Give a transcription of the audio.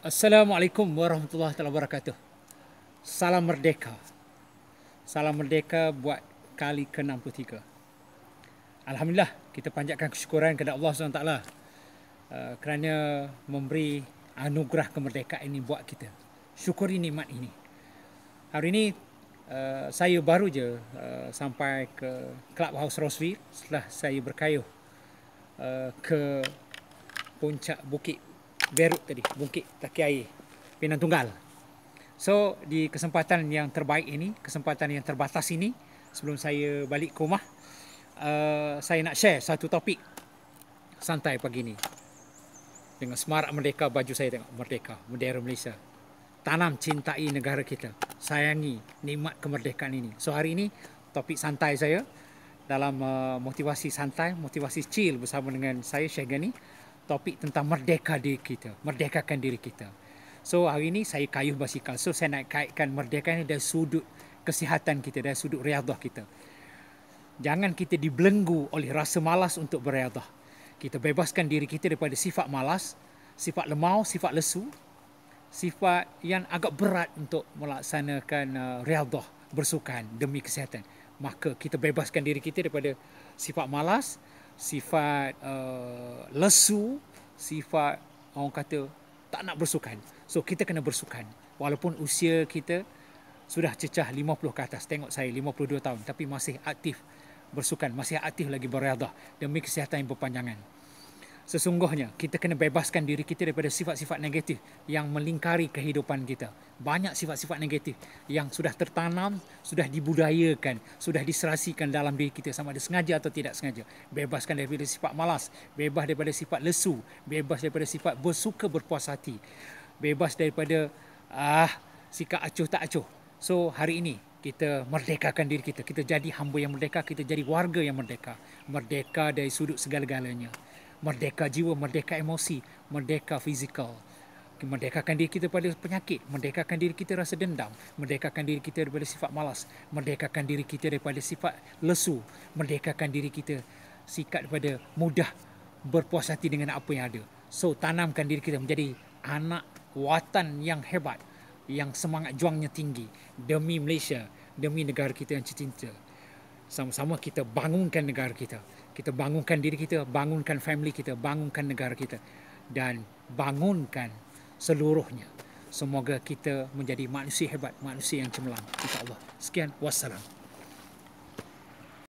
Assalamualaikum warahmatullahi wabarakatuh. Salam merdeka. Salam merdeka buat kali ke-63. Alhamdulillah kita panjatkan kesyukuran kepada Allah SWT uh, kerana memberi anugerah kemerdekaan ini buat kita. Syukuri nikmat ini. Hari ini uh, saya baru je uh, sampai ke Clubhouse Roseville setelah saya berkayuh uh, ke puncak bukit Berut tadi, bungkit taki air Pinang tunggal So di kesempatan yang terbaik ini Kesempatan yang terbatas ini Sebelum saya balik ke rumah uh, Saya nak share satu topik Santai pagi ini Dengan semarak merdeka baju saya tengok Merdeka, modern Malaysia Tanam cintai negara kita Sayangi nikmat kemerdekaan ini So hari ini topik santai saya Dalam uh, motivasi santai Motivasi chill bersama dengan saya Syekh Gani topik tentang merdeka diri kita, merdekakan diri kita. So hari ini saya kayuh basikal. So saya nak kaitkan merdeka ini dari sudut kesihatan kita, dari sudut riadah kita. Jangan kita dibelenggu oleh rasa malas untuk beriadah. Kita bebaskan diri kita daripada sifat malas, sifat lemau, sifat lesu, sifat yang agak berat untuk melaksanakan uh, riadah bersukan demi kesihatan. Maka kita bebaskan diri kita daripada sifat malas, sifat uh, lesu, sifat orang kata tak nak bersukan. So kita kena bersukan. Walaupun usia kita sudah cecah 50 ke atas. Tengok saya 52 tahun tapi masih aktif bersukan, masih aktif lagi beriadah demi kesihatan yang berpanjangan. Sesungguhnya kita kena bebaskan diri kita daripada sifat-sifat negatif yang melingkari kehidupan kita. Banyak sifat-sifat negatif yang sudah tertanam, sudah dibudayakan, sudah diserasikan dalam diri kita sama ada sengaja atau tidak sengaja. Bebaskan daripada sifat malas, bebas daripada sifat lesu, bebas daripada sifat bersuka berpuas hati. Bebas daripada ah sikap acuh tak acuh. So hari ini kita merdekakan diri kita. Kita jadi hamba yang merdeka, kita jadi warga yang merdeka. Merdeka dari sudut segala-galanya merdeka jiwa, merdeka emosi, merdeka fizikal. Merdekakan diri kita daripada penyakit, merdekakan diri kita rasa dendam, merdekakan diri kita daripada sifat malas, merdekakan diri kita daripada sifat lesu, merdekakan diri kita sikap daripada mudah berpuas hati dengan apa yang ada. So tanamkan diri kita menjadi anak watan yang hebat, yang semangat juangnya tinggi demi Malaysia, demi negara kita yang cinta sama-sama kita bangunkan negara kita. Kita bangunkan diri kita, bangunkan family kita, bangunkan negara kita dan bangunkan seluruhnya. Semoga kita menjadi manusia hebat, manusia yang cemerlang. Insya-Allah. Sekian, wassalam.